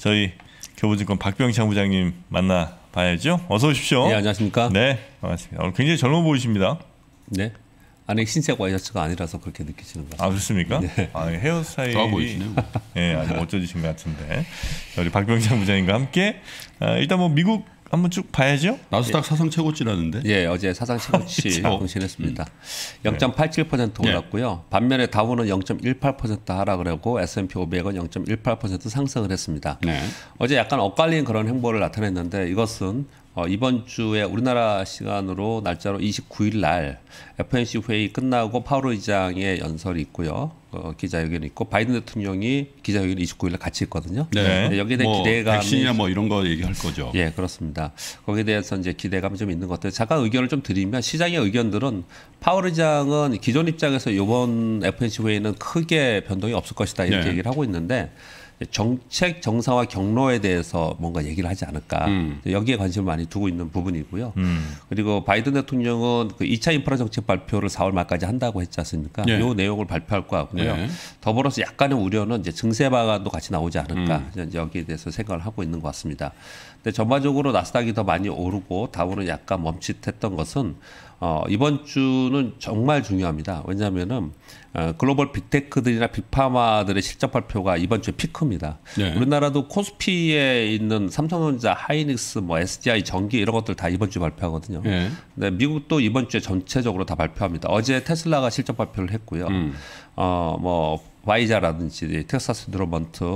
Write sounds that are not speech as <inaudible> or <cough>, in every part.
저희 교보증권 박병창 부장님 만나 봐야죠. 어서 오십시오. 네, 안녕하십니까? 네, 반갑습니다. 오늘 굉장히 젊어 보이십니다. 네. 안에 흰색 와이셔츠가 아니라서 그렇게 느끼시는 것같 아, 그렇습니까? 네. 아, 헤어스타일이 좋아 보이시네요. 뭐. 예, 네, 아주 멋져지신 것 같은데. 우리 박병창 부장님과 함께 아, 일단 뭐 미국 한번 쭉 봐야죠. 나스닥 예. 사상 최고치라는데? 예, 어제 사상 최고치 경신했습니다. <laughs> 그렇죠. 음. 0.87% 올랐고요. 반면에 다우는 0.18% 하락을 하고 S&P 500은 0.18% 상승을 했습니다. 네. 어제 약간 엇갈린 그런 행보를 나타냈는데 이것은 어, 이번 주에 우리나라 시간으로 날짜로 29일 날 FNC 회의 끝나고 파우로 의장의 연설이 있고요. 어, 기자회견이 있고 바이든 대통령이 기자회견 을 29일 날 같이 했거든요 네. 여기에 대한 뭐 기대감 백신이나 뭐 이런 거 얘기할 거죠. 예, 그렇습니다. 거기에 대해서 이제 기대감이 좀 있는 것 같아요. 잠깐 의견을 좀 드리면 시장의 의견들은 파월 의장은 기존 입장에서 이번 FNC 회의는 크게 변동이 없을 것이다 이렇게 네. 얘기를 하고 있는데 정책 정상화 경로에 대해서 뭔가 얘기를 하지 않을까 음. 여기에 관심을 많이 두고 있는 부분이고요. 음. 그리고 바이든 대통령은 그 2차 인프라 정책 발표를 4월 말까지 한다고 했지 않습니까? 예. 이 내용을 발표할 것 같고요. 예. 더불어서 약간의 우려는 이제 증세 방안도 같이 나오지 않을까 음. 여기에 대해서 생각을 하고 있는 것 같습니다. 근데 전반적으로 나스닥이 더 많이 오르고 다우는 약간 멈칫했던 것은 어, 이번 주는 정말 중요합니다. 왜냐하면은 어, 글로벌 빅테크들이나 빅파마들의 실적 발표가 이번 주에 피크입니다. 네. 우리나라도 코스피에 있는 삼성전자, 하이닉스, 뭐 SDI, 전기 이런 것들 다 이번 주에 발표하거든요. 네. 근데 미국도 이번 주에 전체적으로 다 발표합니다. 어제 테슬라가 실적 발표를 했고요. 음. 어뭐 와이자라든지 텍사스 드로먼트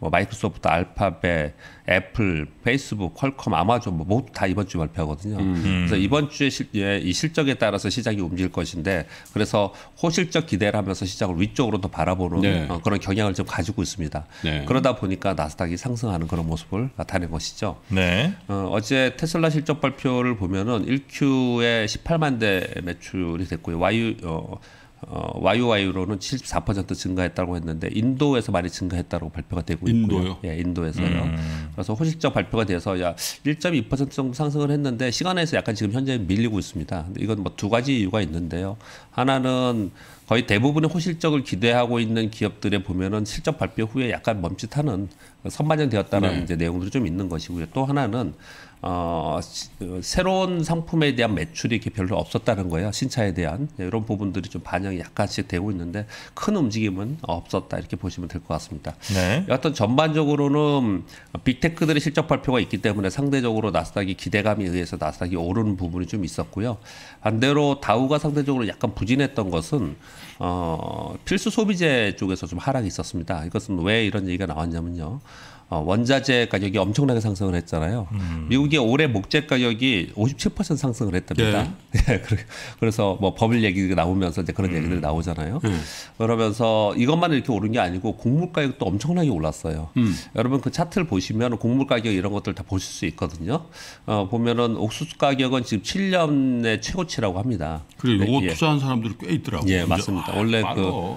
뭐 마이크로소프트, 알파벳, 애플, 페이스북, 퀄컴, 아마존 뭐 모두 다 이번 주 발표하거든요. 음. 그래서 이번 주에 실, 예, 이 실적에 따라서 시장이 움직일 것인데 그래서 호실적 기대를 하면서 시장을 위쪽으로 더 바라보는 네. 어, 그런 경향을 좀 가지고 있습니다. 네. 그러다 보니까 나스닥이 상승하는 그런 모습을 나타낸 것이죠. 네. 어, 어제 테슬라 실적 발표를 보면은 1Q에 18만 대 매출이 됐고요. 와유 어, 어, YOY로는 74% 증가했다고 했는데 인도에서 많이 증가했다고 발표가 되고 있고요. 인도요? 예, 인도에서요. 음. 그래서 호실적 발표가 돼서 야1.2% 정도 상승을 했는데 시간에서 약간 지금 현재 밀리고 있습니다. 근데 이건 뭐 두 가지 이유가 있는데요. 하나는 거의 대부분의 호실적을 기대하고 있는 기업들에 보면은 실적 발표 후에 약간 멈칫하는 선반영되었다는 네. 이제 내용들이 좀 있는 것이고요. 또 하나는 어, 그 새로운 상품에 대한 매출이 이렇게 별로 없었다는 거예요. 신차에 대한 네, 이런 부분들이 좀 반영이 약간씩 되고 있는데 큰 움직임은 없었다 이렇게 보시면 될 것 같습니다. 네. 여하튼 전반적으로는 빅테크들의 실적 발표가 있기 때문에 상대적으로 나스닥이 기대감에 의해서 나스닥이 오르는 부분이 좀 있었고요. 반대로 다우가 상대적으로 약간 부진했던 것은 어, 필수 소비재 쪽에서 좀 하락이 있었습니다. 이것은 왜 이런 얘기가 나왔냐면요. 어, 원자재 가격이 엄청나게 상승을 했잖아요. 음. 미국의 올해 목재 가격이 57% 상승을 했답니다. 네. <laughs> 예. 그래서 뭐 버블 얘기가 나오면서 이제 그런 음. 얘기들이 나오잖아요. 음. 그러면서 이것만 이렇게 오른 게 아니고 곡물 가격도 엄청나게 올랐어요. 음. 여러분 그 차트를 보시면 곡물 가격 이런 것들 다 보실 수 있거든요. 어, 보면은 옥수수 가격은 지금 7년의 최고치라고 합니다. 그래, 요거 예. 투자한 사람들이 꽤 있더라고요. 예, 맞습니다. 아, 원래 많아. 그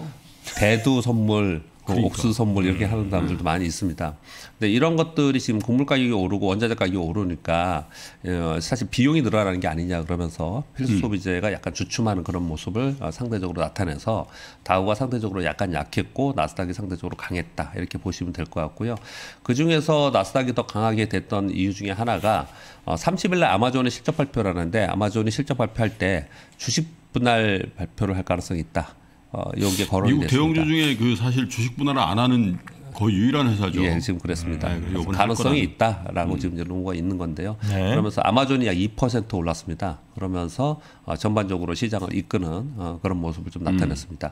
대두 선물 그러니까. 옥수 선물 이렇게 음, 하는 음. 사람들도 음. 많이 있습니다. 근데 이런 것들이 지금 곡물 가격이 오르고 원자재 가격이 오르니까 어, 사실 비용이 늘어나는 게 아니냐 그러면서 필수 음. 소비재가 음. 약간 주춤하는 그런 모습을 어, 상대적으로 나타내서 다우가 상대적으로 약간 약했고 나스닥이 상대적으로 강했다 이렇게 보시면 될 것 같고요. 그 중에서 나스닥이 더 강하게 됐던 이유 중에 하나가 30일 어, 날 아마존의 실적 발표라는데 아마존이 실적 발표할 때 주식 분할 발표를 할 가능성이 있다. 어, 여기에 거론이 미국 대형주 중에 그 사실 주식 분할을 안 하는 거의 유일한 회사죠. 예, 지금 그랬습니다. 네, 그 가능성이 있다라고 음. 지금 논거가 있는 건데요. 네. 그러면서 아마존이 약 2% 올랐습니다. 그러면서 어, 전반적으로 시장을 이끄는 어, 그런 모습을 좀 나타냈습니다. 음.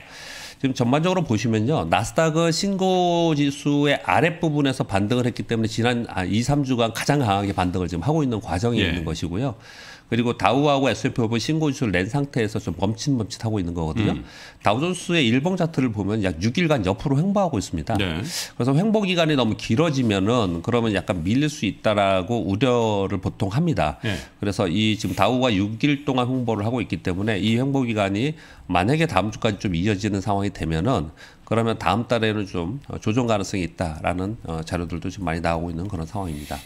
지금 전반적으로 보시면요. 나스닥은 신고 지수의 아랫부분에서 반등을 했기 때문에 지난 아, 2, 3주간 가장 강하게 반등을 지금 하고 있는 과정이 예. 있는 것이고요. 그리고 다우하고 S&P 500 신고 지수를 낸 상태에서 좀 멈칫멈칫하고 있는 거거든요. 음. 다우존스의 일봉 차트를 보면 약 6일간 옆으로 횡보하고 있습니다. 네. 그래서 횡보 기간이 너무 길어지면은 그러면 약간 밀릴 수 있다라고 우려를 보통 합니다. 네. 그래서 이 지금 다우가 6일 동안 횡보를 하고 있기 때문에 이 횡보 기간이 만약에 다음 주까지 좀 이어지는 상황이 되면은 그러면 다음 달에는 좀 조정 가능성이 있다라는 어, 자료들도 지금 많이 나오고 있는 그런 상황입니다.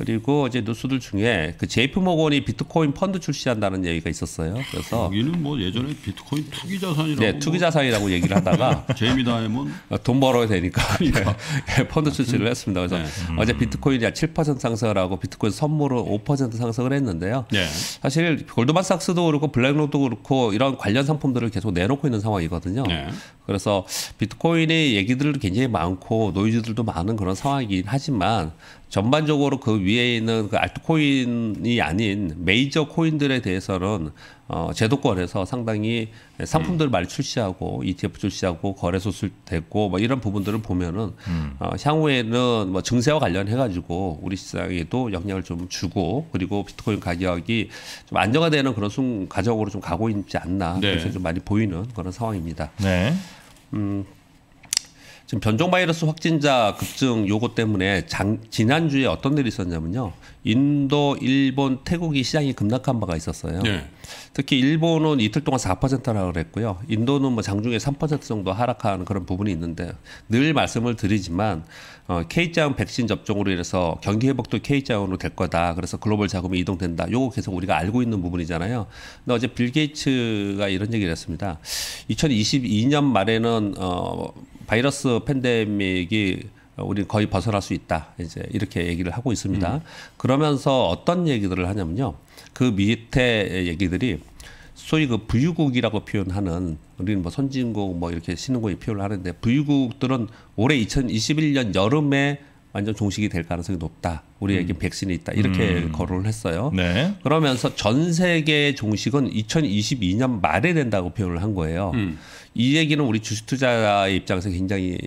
그리고 이제 뉴스들 중에 그이프 모건이 비트코인 펀드 출시한다는 얘기가 있었어요. 그래서 여기는 뭐 예전에 비트코인 투기 자산이라고 네, 뭐 투기 자산이라고 뭐 얘기를 하다가 <laughs> 제이미 다이몬 어, 돈 벌어야 되니까 <laughs> 그러니까. <laughs> 예, 펀드 출시를 음. 했습니다. 그래서 네. 음. 어제 비트코인이 7% 상승을 하고 비트코인 선물은 5% 상승을 했는데요. 네. 사실 골드만삭스도 그렇고 블랙록도 그렇고 이런 관련 상품들을 계속 내놓고 있는 상황이거든요. 네. 그래서 비트코인의 얘기들도 굉장히 많고 노이즈들도 많은 그런 상황이긴 하지만 전반적으로 그 위에 있는 그 알트코인이 아닌 메이저 코인들에 대해서는 어, 제도권에서 상당히 상품들 을 음. 많이 출시하고 ETF 출시하고 거래소 됐고 뭐 이런 부분들을 보면은 음. 어, 향후에는 뭐 증세와 관련해 가지고 우리 시장에도 영향을 좀 주고 그리고 비트코인 가격이 좀 안정화되는 그런 순가정으로좀 가고 있지 않나 네. 그래서 좀 많이 보이는 그런 상황입니다. 네. 음, 지금 변종 바이러스 확진자 급증 요거 때문에 장, 지난주에 어떤 일이 있었냐면요. 인도, 일본, 태국이 시장이 급락한 바가 있었어요. 네. 특히 일본은 이틀 동안 4%라고 그랬고요. 인도는 뭐 장중에 3% 정도 하락하는 그런 부분이 있는데 늘 말씀을 드리지만 어, K자운 백신 접종으로 인해서 경기 회복도 K자운으로 될 거다. 그래서 글로벌 자금이 이동된다. 요거 계속 우리가 알고 있는 부분이잖아요. 근데 어제 빌 게이츠가 이런 얘기를 했습니다. 2022년 말에는 어, 바이러스 팬데믹이 어, 우리 거의 벗어날 수 있다. 이제 이렇게 얘기를 하고 있습니다. 음. 그러면서 어떤 얘기들을 하냐면요. 그 밑에 얘기들이 소위 그 부유국이라고 표현하는 우리는 뭐 선진국 뭐 이렇게 신흥국이 표현을 하는데 부유국들은 올해 2021년 여름에 완전 종식이 될 가능성이 높다. 우리에게 음. 백신이 있다. 이렇게 음. 거론을 했어요. 네. 그러면서 전 세계 종식은 2022년 말에 된다고 표현을 한 거예요. 음. 이 얘기는 우리 주식 투자의 입장에서 굉장히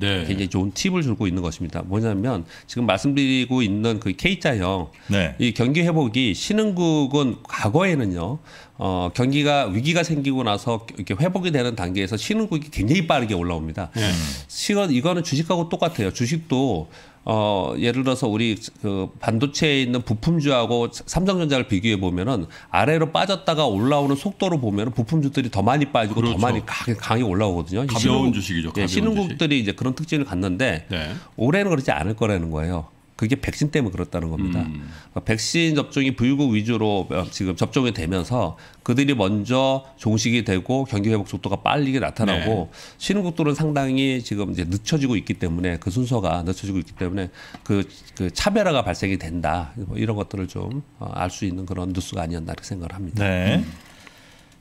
네. 굉장히 좋은 팁을 주고 있는 것입니다. 뭐냐면 지금 말씀드리고 있는 그 K자형 네. 이 경기 회복이 신흥국은 과거에는요. 어, 경기가 위기가 생기고 나서 이렇게 회복이 되는 단계에서 신흥국이 굉장히 빠르게 올라옵니다. 네. 음. 시건 이거는 주식하고 똑같아요. 주식도 어, 예를 들어서 우리 그 반도체에 있는 부품주하고 삼성전자를 비교해 보면은 아래로 빠졌다가 올라오는 속도로 보면은 부품주들이 더 많이 빠지고 그렇죠. 더 많이 강, 강히 올라오거든요. 가벼운 신흥국, 주식이죠. 예, 가벼운 신흥국들이 주식. 이제 그런 특징을 갖는데 네. 올해는 그렇지 않을 거라는 거예요. 그게 백신 때문에 그렇다는 겁니다. 음. 그러니까 백신 접종이 불국 위주로 어, 지금 접종이 되면서 그들이 먼저 종식이 되고 경기 회복 속도가 빨리게 나타나고 네. 신흥국들은 상당히 지금 이제 늦춰지고 있기 때문에 그 순서가 늦춰지고 있기 때문에 그, 그 차별화가 발생이 된다 뭐 이런 것들을 좀 알수 어, 있는 그런 뉴스가 아니었나 생각을 합니다. 네. 음.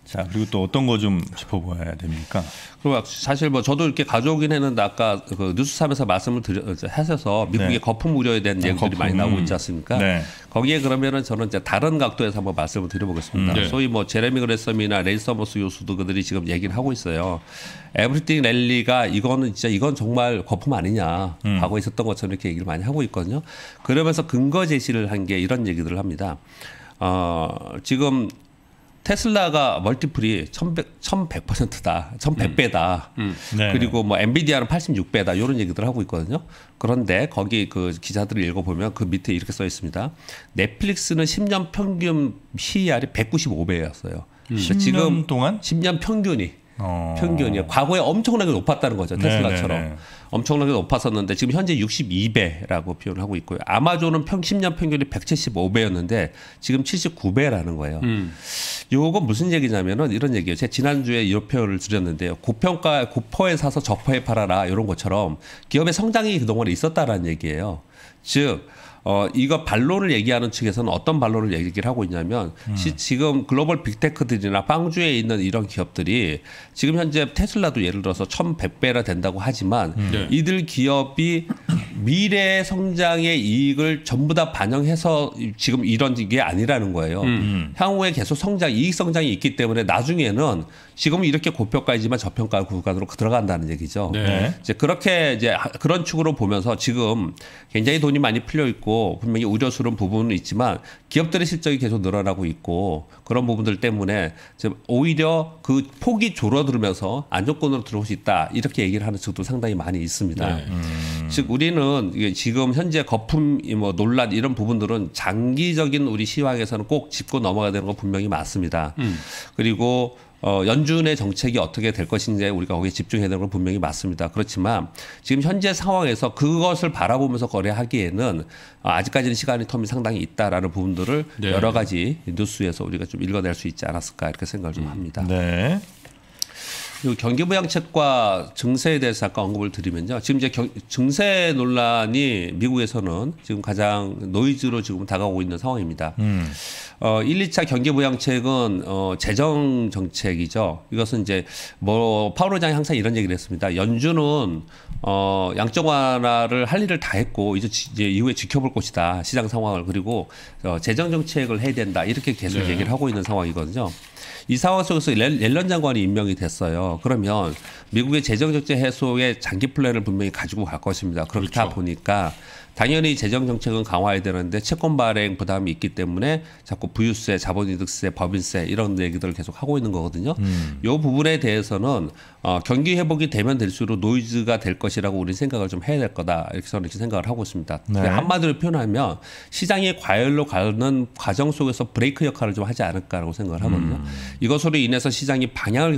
자 그리고 또 어떤 거 좀 짚어봐야 됩니까? 그리고 사실 뭐 저도 이렇게 가져오긴 했는데 아까 그 뉴스삼에서 말씀을 드려 서 미국의 네. 거품 우려에 대한 어, 얘기들이 거품. 많이 나오고 음. 있지 않습니까? 네. 거기에 그러면은 저는 이제 다른 각도에서 한번 말씀을 드려보겠습니다. 음, 네. 소위 뭐 제레미 그레썸이나 레이서머스 교수도 그들이 지금 얘기를 하고 있어요. 에브리띵 랠리가 이거는 진짜 이건 정말 거품 아니냐 음. 과거 있었던 것처럼 이렇게 얘기를 많이 하고 있거든요. 그러면서 근거 제시를 한 게 이런 얘기들을 합니다. 어, 지금 테슬라가 멀티플이 천백 천백 퍼센트다 천백 배다 음. 음. 네. 그리고 뭐 엔비디아는 팔십육 배다 이런 얘기들 하고 있거든요. 그런데 거기 그 기사들을 읽어보면 그 밑에 이렇게 써 있습니다. 넷플릭스는 십년 평균 CER이 백구십오 배였어요 음. 그러니까 지금 동안 십년 평균이 어. 평균이요. 과거에 엄청나게 높았다는 거죠. 테슬라처럼. 네네네. 네, 네. 엄청나게 높았었는데 지금 현재 62배라고 표현을 하고 있고요. 아마존은 평 10년 평균이 175배였는데 지금 79배라는 거예요. 음. 요거 무슨 얘기냐면은 이런 얘기예요. 제가 지난주에 이 표현을 드렸는데요. 고평가 고퍼에 사서 저퍼에 팔아라 이런 것처럼 기업의 성장이 그동안에 있었다라는 얘기예요. 즉 어, 이거 반론을 얘기하는 측에서는 어떤 반론을 얘기를 하고 있냐면 음. 시, 지금 글로벌 빅테크들이나 빵주에 있는 이런 기업들이 지금 현재 테슬라도 예를 들어서 천백 배나 된다고 하지만 음. 네. 이들 기업이 미래 성장의 이익을 전부 다 반영해서 지금 이런 게 아니라는 거예요. 음. 음. 향후에 계속 성장, 이익 성장이 있기 때문에 나중에는 지금 이렇게 고평가이지만 저평가 구간으로 들어간다는 얘기죠. 네. 이제 그렇게 이제 그런 축으로 보면서 지금 굉장히 돈이 많이 풀려 있고 분 분명히 우려스러운 부분은 있지만 기업들의 실적이 계속 늘어나고 있고 그런 부분들 때문에 지금 오히려 그 폭이 줄어들면서 안정권으로 들어올 수 있다 이렇게 얘기를 하는 측도 상당히 많이 있습니다. 네. 음. 즉 우리는 지금 현재 거품 뭐 논란 이런 부분들은 장기적인 우리 시황에서는 꼭 짚고 넘어가야 되는 건 분명히 맞습니다. 음. 그리고 어, 연준의 정책이 어떻게 될 것인지 우리가 거기에 집중해야 되는 건 분명히 맞습니다. 그렇지만 지금 현재 상황에서 그것을 바라보면서 거래하기에는 아직까지는 시간이 텀이 상당히 있다라는 부분들을 네. 여러 가지 뉴스에서 우리가 좀 읽어낼 수 있지 않았을까 이렇게 생각을 좀 합니다. 네. 그리고 경기부양책과 증세에 대해서 아까 언급을 드리면요. 지금 이제 경, 증세 논란이 미국에서는 지금 가장 노이즈로 지금 다가오고 있는 상황입니다. 음. 어, 1, 2차 경기부양책은 어, 재정 정책이죠. 이것은 이제 뭐 파월 의장이 항상 이런 얘기를 했습니다. 연준은 어, 양적 완화를 할 일을 다 했고 이제, 지, 이제 이후에 지켜볼 것이다. 시장 상황을 그리고 어, 재정 정책을 해야 된다. 이렇게 계속 네. 얘기를 하고 있는 상황이거든요. 이 상황 속에서 옐런 장관이 임명이 됐어요. 그러면 미국의 재정 적재 해소의 장기 플랜을 분명히 가지고 갈 것입니다. 그렇다 그렇죠. 보니까 당연히 재정 정책은 강화해야 되는데 채권 발행 부담이 있기 때문에 자꾸 부유세, 자본이득세, 법인세 이런 얘기들을 계속 하고 있는 거거든요. 음. 부분에 대해서는 어, 경기 회복이 되면 될수록 노이즈가 될 것이라고 우리 생각을 좀 해야 될 거다 이렇게 저는 이렇게 생각을 하고 있습니다. 네. 한마디로 표현하면 시장이 과열로 가는 과정 속에서 브레이크 역할을 좀 하지 않을까라고 생각을 하거든요. 음. 이것으로 인해서 시장이 방향을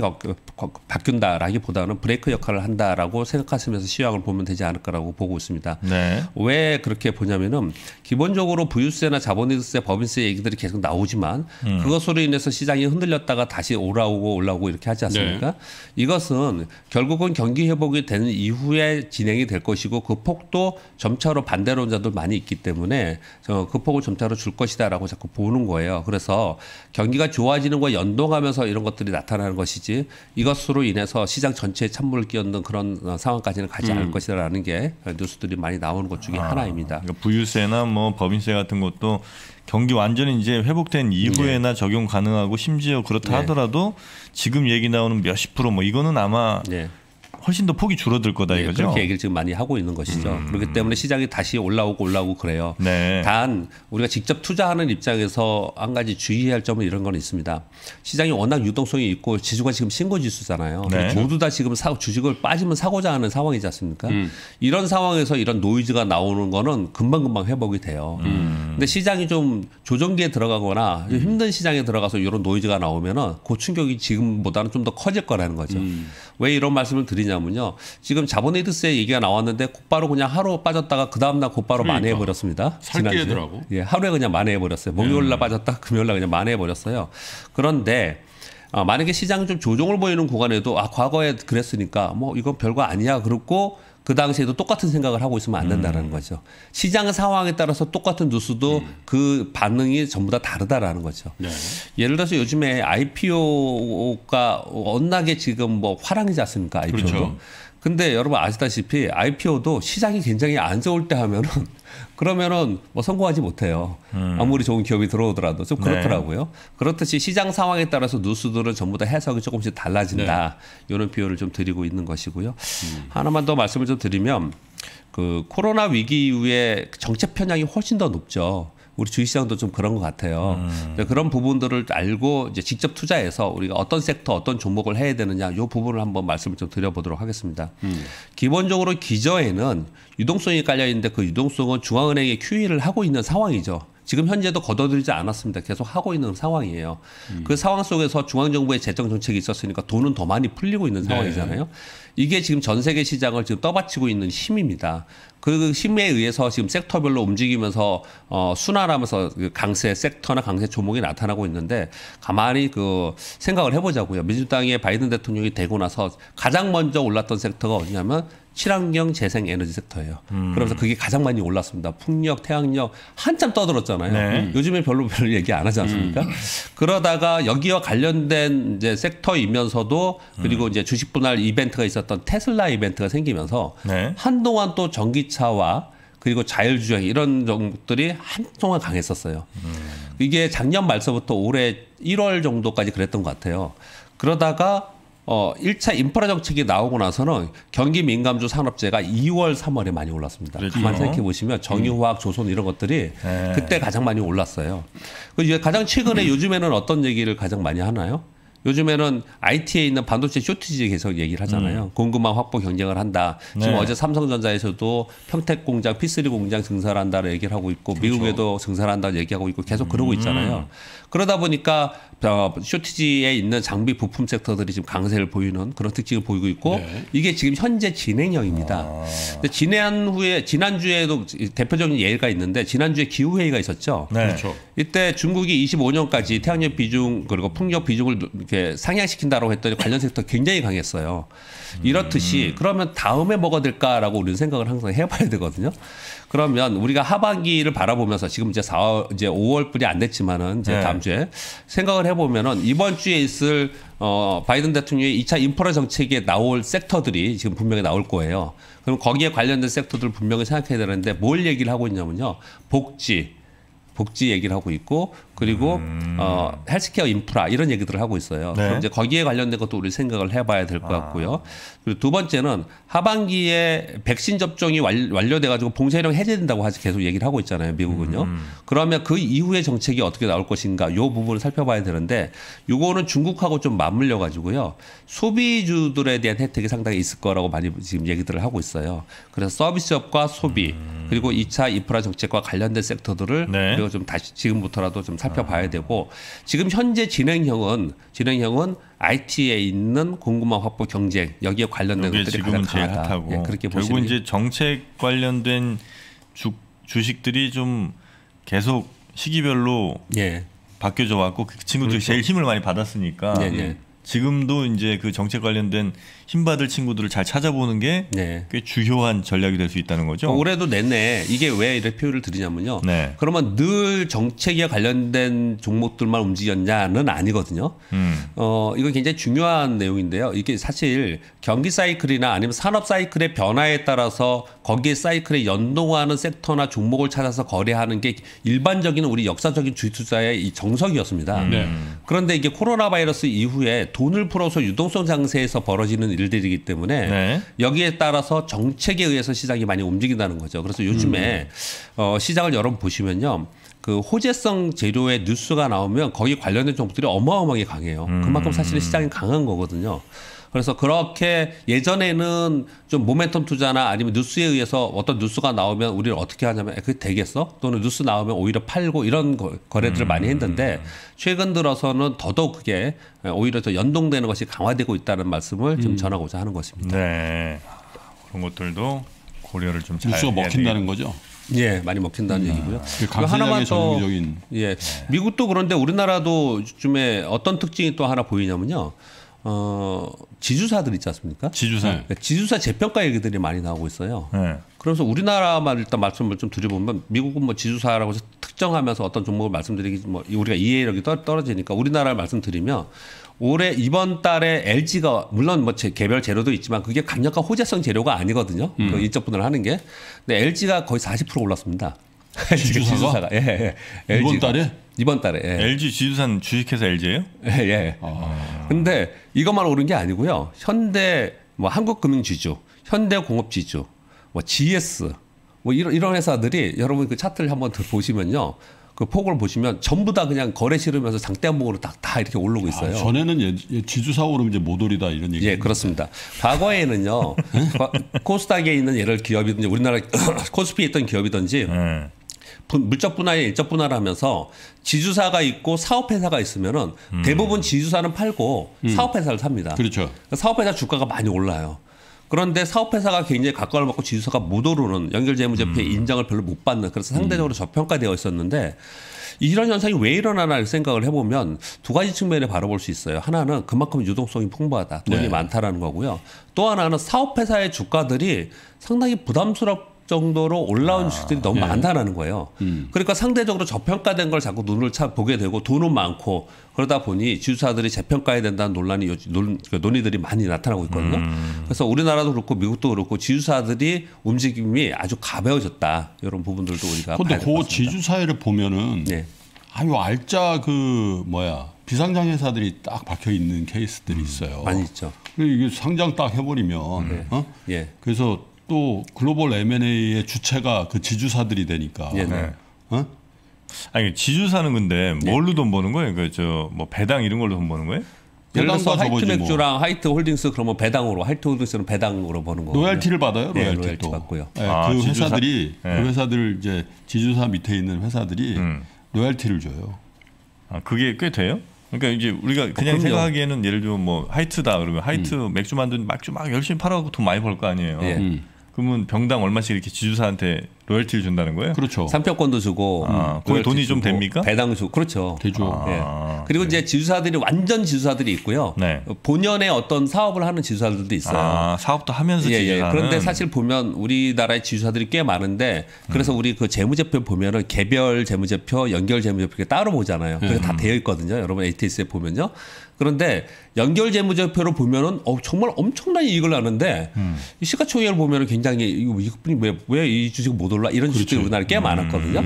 바꾼다라기보다는 브레이크 역할을 한다라고 생각하시면서 시황을 보면 되지 않을까라고 보고 있습니다. 네. 왜 그렇게 보냐면은 기본적으로 부유세나 자본이득세, 법인세 얘기들이 계속 나오지만 음. 그것으로 인해서 시장이 흔들렸다가 다시 올라오고 올라오고 이렇게 하지 않습니까? 네. 이것은 결국은 경기 회복이 된 이후에 진행이 될 것이고 그 폭도 점차로 반대론자들 많이 있기 때문에 그 폭을 점차로 줄 것이다라고 자꾸 보는 거예요. 그래서 경기가 좋아지는 거 연동하면서 이런 것들이 나타나는 것이지 이것으로 인해서 시장 전체에 찬물을 끼얹는 그런 상황까지는 가지 않을 음. 것이다라는 게 뉴스들이 많이 나오는 것 중에 아. 하나. 하나입니다. 그러니까 부유세나 뭐 법인세 같은 것도 경기 완전히 이제 회복된 이후에나 네. 적용 가능하고 심지어 그렇다 네. 하더라도 지금 얘기 나오는 몇십 프로 뭐 이거는 아마 네. 훨씬 더 폭이 줄어들 거다 네, 이거죠. 그렇게 얘기를 지금 많이 하고 있는 것이죠. 음. 그렇기 때문에 시장이 다시 올라오고 올라오고 그래요. 네. 단 우리가 직접 투자하는 입장에서 한 가지 주의해야 할 점은 이런 건 있습니다. 시장이 워낙 유동성이 있고 지수가 지금 신고지수잖아요. 네. 모두 다 지금 사, 주식을 빠지면 사고자 하는 상황이지 않습니까? 음. 이런 상황에서 이런 노이즈가 나오는 거는 금방금방 회복이 돼요. 음. 근데 시장이 좀 조정기에 들어가거나 좀 힘든 시장에 들어가서 이런 노이즈가 나오면은 그 충격이 지금보다는 좀 더 커질 거라는 거죠. 음. 왜 이런 말씀을 드리냐면요. 지금 자본이득에 얘기가 나왔는데 곧바로 그냥 하루 빠졌다가 그 다음날 곧바로 그러니까. 만회해버렸습니다. 지난주라고 예, 하루에 그냥 만회해버렸어요. 목요일날 음. 빠졌다 <laughs> 금요일날 그냥 만회해버렸어요. 그런데 어, 만약에 시장 좀 조정을 보이는 구간에도 아 과거에 그랬으니까 뭐 이건 별거 아니야 그렇고 그 당시에도 똑같은 생각을 하고 있으면 안 된다라는 음. 거죠. 시장 상황에 따라서 똑같은 뉴스도 음. 그 반응이 전부 다 다르다라는 거죠. 네. 예를 들어서 요즘에 IPO가 언나게 지금 뭐 화랑이지 않습니까? IPO도. 그렇죠. 근데 여러분 아시다시피 IPO도 시장이 굉장히 안 좋을 때 하면은 <laughs> 그러면은 뭐 성공하지 못해요. 음. 아무리 좋은 기업이 들어오더라도 좀 네. 그렇더라고요. 네. 그렇듯이 시장 상황에 따라서 뉴스들은 전부 다 해석이 조금씩 달라진다. 네. 이런 비유를 좀 드리고 있는 것이고요. 음. 하나만 더 말씀을 좀 드리면 그 코로나 위기 이후에 정책 편향이 훨씬 더 높죠. 우리 주식시장도 좀 그런 것 같아요. 음. 그런 부분들을 알고 이제 직접 투자해서 우리가 어떤 섹터, 어떤 종목을 해야 되느냐 이 부분을 한번 말씀을 좀 드려보도록 하겠습니다. 음. 기본적으로 기저에는 유동성이 깔려 있는데 그 유동성은 중앙은행이 QE를 하고 있는 상황이죠. 지금 현재도 걷어들이지 않았습니다. 계속 하고 있는 상황이에요. 음. 그 상황 속에서 중앙정부의 재정 정책이 있었으니까 돈은 더 많이 풀리고 있는 네. 상황이잖아요. 네. 이게 지금 전 세계 시장을 지금 떠받치고 있는 힘입니다. 그 심리에 의해서 지금 섹터별로 움직이면서 어, 순환하면서 그 강세 섹터나 강세 조목이 나타나고 있는데 가만히 그 생각을 해보자고요. 민주당의 바이든 대통령이 되고 나서 가장 먼저 올랐던 섹터가 어디냐면 친환경 재생 에너지 섹터예요. 음. 그러면서 그게 가장 많이 올랐습니다. 풍력, 태양력 한참 떠들었잖아요. 네. 음. 요즘에 별로 <laughs> 별로 얘기 안 하지 않습니까? 음. 그러다가 여기와 관련된 이제 섹터이면서도 그리고 음. 이제 주식 분할 이벤트가 있었던 테슬라 이벤트가 생기면서 네. 한동안 또 전기차와 그리고 자율주행 이런 정들이 한동안 강했었어요. 음. 이게 작년 말서부터 올해 1월 정도까지 그랬던 것 같아요. 그러다가 어, 1차 인프라 정책이 나오고 나서는 경기 민감주 산업재가 2월, 3월에 많이 올랐습니다. 그렇죠. 가만 생각해 보시면 정유화학, 음. 조선 이런 것들이 네. 그때 가장 많이 올랐어요. 그 가장 최근에 음. 요즘에는 어떤 얘기를 가장 많이 하나요? 요즘에는 IT에 있는 반도체 쇼티지 계속 얘기를 하잖아요. 음. 공급망 확보 경쟁을 한다. 지금 네. 어제 삼성전자에서도 평택 공장, P3 공장 증설한다를 얘기를 하고 있고 그렇죠. 미국에도 증설한다고 얘기하고 있고 계속 음. 그러고 있잖아요. 그러다 보니까 어, 쇼티지에 있는 장비 부품 섹터들이 지금 강세를 보이는 그런 특징을 보이고 있고 네. 이게 지금 현재 진행형입니다. 아. 근데 지난 후에 지난주에도 대표적인 예가 있는데 지난주에 기후 회의가 있었죠. 네. 그렇죠. 이때 중국이 25년까지 태양력 비중 그리고 풍력 비중을 이렇게 상향시킨다고 했더니 관련 섹터 굉장히 강했어요. 이렇듯이 음. 그러면 다음에 뭐가 될까라고 우리는 생각을 항상 해봐야 되거든요. 그러면 우리가 하반기를 바라보면서 지금 이제 4월 이제 5월뿐이 안 됐지만은 이제 네. 다음 주에 생각을 해보면은 이번 주에 있을 어 바이든 대통령의 2차 인프라 정책에 나올 섹터들이 지금 분명히 나올 거예요. 그럼 거기에 관련된 섹터들 분명히 생각해야 되는데 뭘 얘기를 하고 있냐면요. 복지, 복지 얘기를 하고 있고 그리고 음. 어, 헬스케어 인프라 이런 얘기들을 하고 있어요. 네. 그럼 이제 거기에 관련된 것도 우리 생각을 해봐야 될것 아. 같고요. 그리고 두 번째는 하반기에 백신 접종이 완, 료돼가지고 봉쇄령 해제된다고 아직 계속 얘기를 하고 있잖아요, 미국은요. 음, 음. 그러면 그 이후의 정책이 어떻게 나올 것인가, 요 부분을 살펴봐야 되는데, 요거는 중국하고 좀 맞물려 가지고요, 소비주들에 대한 혜택이 상당히 있을 거라고 많이 지금 얘기들을 하고 있어요. 그래서 서비스업과 소비 음. 그리고 이차 인프라 정책과 관련된 섹터들을 네. 그리고 좀 다시 지금부터라도 좀 살. 펴 살펴봐야 되고 지금 현재 진행형은 진행형은 IT에 있는 공급망 확보 경쟁 여기에 관련된 것들이 가장 강하다. 예, 그렇게 결국 보시면 이제 정책 관련된 주, 주식들이 좀 계속 시기별로 예. 바뀌어져 왔고 그 친구들이 그렇죠. 제일 힘을 많이 받았으니까 예, 예. 지금도 이제 그 정책 관련된 힘받을 친구들을 잘 찾아보는 게꽤 네. 주요한 전략이 될 수 있다는 거죠. 어, 올해도 내내 이게 왜이렇게 표현을 드리냐면요. 네. 그러면 늘 정책에 관련된 종목들만 움직였냐는 아니거든요. 음. 어, 이건 굉장히 중요한 내용인데요. 이게 사실 경기 사이클이나 아니면 산업 사이클의 변화에 따라서 거기에 사이클에 연동하는 섹터나 종목을 찾아서 거래하는 게 일반적인 우리 역사적인 주식 투자의 정석이었습니다. 음. 네. 그런데 이게 코로나 바이러스 이후에 돈을 풀어서 유동성 장세에서 벌어지는 일들이기 때문에 네. 여기에 따라서 정책에 의해서 시장이 많이 움직인다는 거죠. 그래서 요즘에 음. 어, 시장을 여러분 보시면요. 그 호재성 재료의 뉴스가 나오면 거기 관련된 정보들이 어마어마하게 강해요. 그만큼 사실은 음. 시장이 강한 거거든요. 그래서 그렇게 예전에는 좀 모멘텀 투자나 아니면 뉴스에 의해서 어떤 뉴스가 나오면 우리를 어떻게 하냐면 그게 되겠어? 또는 뉴스 나오면 오히려 팔고 이런 거, 거래들을 음. 많이 했는데 최근 들어서는 더더욱 그게 오히려 더 연동되는 것이 강화되고 있다는 말씀을 음. 좀 전하고자 하는 것입니다. 네. 그런 것들도 고려를 좀 잘. 뉴스가 먹힌다는 거죠. 예, 많이 먹힌다는 음. 얘기고요. 그 하나만 더 예, 네. 미국도 그런데 우리나라도 요즘에 어떤 특징이 또 하나 보이냐면요. 어, 지주사들 있지 않습니까? 지주사. 네. 그러니까 지주사 재평가 얘기들이 많이 나오고 있어요. 네. 그러면서 우리나라만 일단 말씀을 좀 드려보면 미국은 뭐 지주사라고 해서 특정하면서 어떤 종목을 말씀드리기 뭐 우리가 이해력이 떨어지니까 우리나라를 말씀드리면 올해 이번 달에 LG가 물론 뭐 개별 재료도 있지만 그게 강력한 호재성 재료가 아니거든요. 음. 그 인적 분할하는 게. 근데 LG가 거의 40% 올랐습니다. <laughs> 지주사가? 지주사가. 예, 예. l g 이번 달에? 이번 달에. 예. LG 지주산 주식회사 LG예요? 예, 예. 아. 근데 이것만 오른 게 아니고요. 현대 뭐 한국금융지주, 현대공업지주, 뭐 GS 뭐 이런 이런 회사들이 여러분 그 차트를 한번 더 보시면요. 그 폭을 보시면 전부 다 그냥 거래 실으면서 장대한봉으로 다, 다 이렇게 오르고 아, 있어요. 아, 전에는 예, 예 지주사 오르면 이제 모돌이다 이런 얘기. 예, 그렇습니다. 과거에는요. <laughs> 네? 코스닥에 있는 예를 기업이든지 우리나라 <clears throat> 코스피에 있던 기업이든지 음. 물적 분할이 일적 분할하면서 지주사가 있고 사업회사가 있으면은 음. 대부분 지주사는 팔고 음. 사업회사를 삽니다. 그렇죠. 그러니까 사업회사 주가가 많이 올라요. 그런데 사업회사가 굉장히 각광을 받고 지주사가 못 오르는 연결재무제표의 음. 인정을 별로 못 받는 그래서 음. 상대적으로 저평가되어 있었는데 이런 현상이 왜일어나나 생각을 해보면 두 가지 측면에 바라볼 수 있어요. 하나는 그만큼 유동성이 풍부하다, 돈이 네. 많다라는 거고요. 또 하나는 사업회사의 주가들이 상당히 부담스럽 정도로 올라온 아, 주식들이 너무 예. 많다라는 거예요. 음. 그러니까 상대적으로 저평가된 걸 자꾸 눈을 차 보게 되고 돈은 많고 그러다 보니 지주사들이 재평가해야 된다는 논란이 논, 그 논의들이 많이 나타나고 있거든요. 음. 그래서 우리나라도 그렇고 미국도 그렇고 지주사들이 움직임이 아주 가벼워졌다 이런 부분들도 우리가 그런데 그 지주사회를 보면은 네. 아유 알짜 그 뭐야 비상장 회사들이 딱 박혀 있는 케이스들이 음. 있어요. 많이 있죠. 이게 상장 딱 해버리면 네. 어? 예. 그래서 또 글로벌 M&A의 주체가 그 지주사들이 되니까. 예, 네. 어? 아니 지주사는 근데 예. 뭘로 돈 버는 거예요? 그저뭐 배당 이런 걸로 돈 버는 거예요? 배당과 하이트 맥주랑 뭐. 하이트 홀딩스 그러면 배당으로 하이트 홀딩스는 배당으로 버는 거고 로얄티를 받아요 로얄티, 네, 로얄티 받고요. 네, 아, 그 지주사? 회사들이 네. 그 회사들 이제 지주사 밑에 있는 회사들이 음. 로얄티를 줘요. 아 그게 꽤 돼요? 그러니까 이제 우리가 어, 그냥 어, 생각하기에는 예를 들면 뭐 하이트다 그러면 하이트 음. 맥주 만든 맥주 막 열심히 팔아갖고 돈 많이 벌 거 아니에요. 예. 음. 그러면 병당 얼마씩 이렇게 지주사한테 로열티를 준다는 거예요? 그렇죠. 상표권도 주고 아, 거기 음, 돈이 그렇죠. 좀 됩니까? 배당 주고. 그렇죠. 되죠. 예. 아, 예. 그리고 그 이제 네. 지주사들이 완전 지주사들이 있고요. 네. 본연의 어떤 사업을 하는 지주사들도 있어요. 아, 사업도 하면서 예, 예. 지주사는. 그런데 사실 보면 우리나라의 지주사들이 꽤 많은데 그래서 음. 우리 그 재무제표 보면은 개별 재무제표, 연결 재무제표 따로 보잖아요. 그래 음. 네. 다 되어 있거든요. 여러분 ATS에 보면요. 그런데 연결 재무제표로 보면은 어, 정말 엄청난 이익을 나는데 음. 시가총액을 보면은 굉장히 이거 이분이 왜왜 이 주식 못 올라 놀라 이런 그렇죠. 주식들이 우리나라에 꽤 음. 많았거든요.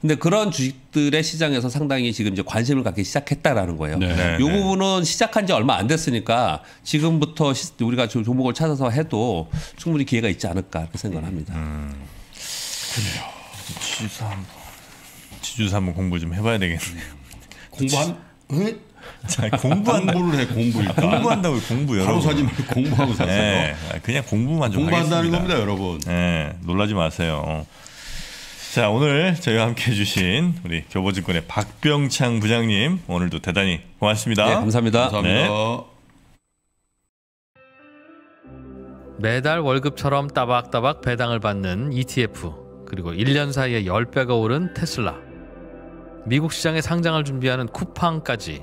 근데 그런 주식들의 시장에서 상당히 지금 이제 관심을 갖기 시작했다라는 거예요. 네, 이 네. 부분은 시작한 지 얼마 안 됐으니까 지금부터 시, 우리가 종목을 찾아서 해도 충분히 기회가 있지 않을까 그렇게 생각을 합니다. 음. 그래요. 지주사 한번 지주사 한번 공부 좀 해봐야 되겠네요. 공부한? 응? <laughs> 자, 공부한다. 공부를 해 공부 공부한다고 공부 여러분. 바로 사지 말고 공부하고 사세요. 네, 아, 그냥 공부만 좀 공부한다는 하겠습니다. 겁니다, 여러분. 네, 놀라지 마세요. 자, 오늘 저희와 함께 해주신 우리 교보증권의 박병창 부장님 오늘도 대단히 고맙습니다. 네, 감사합니다. 감사합니다. 네. 매달 월급처럼 따박따박 배당을 받는 ETF 그리고 1년 사이에 10배가 오른 테슬라 미국 시장에 상장을 준비하는 쿠팡까지